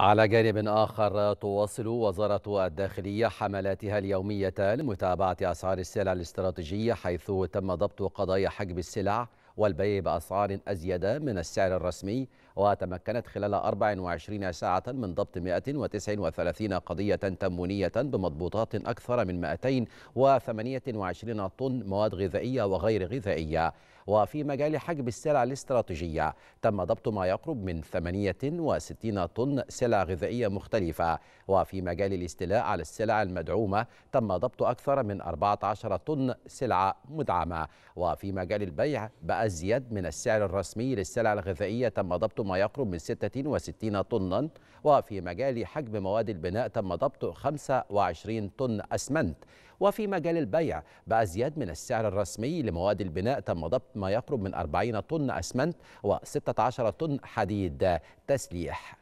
على جانب آخر تواصل وزارة الداخلية حملاتها اليومية لمتابعة أسعار السلع الاستراتيجية حيث تم ضبط قضايا حجب السلع والبيع بأسعار أزيد من السعر الرسمي وتمكنت خلال 24 ساعة من ضبط 139 قضية تمونية بمضبوطات أكثر من 228 طن مواد غذائية وغير غذائية وفي مجال حجب السلع الاستراتيجية تم ضبط ما يقرب من 68 طن سلع غذائية مختلفة وفي مجال الاستيلاء على السلع المدعومة تم ضبط أكثر من 14 طن سلعة مدعمة وفي مجال البيع بقى أزيد من السعر الرسمي للسلع الغذائية تم ضبط ما يقرب من 66 طنا وفي مجال حجم مواد البناء تم ضبط 25 طن أسمنت وفي مجال البيع بأزيد من السعر الرسمي لمواد البناء تم ضبط ما يقرب من 40 طن أسمنت و16 طن حديد تسليح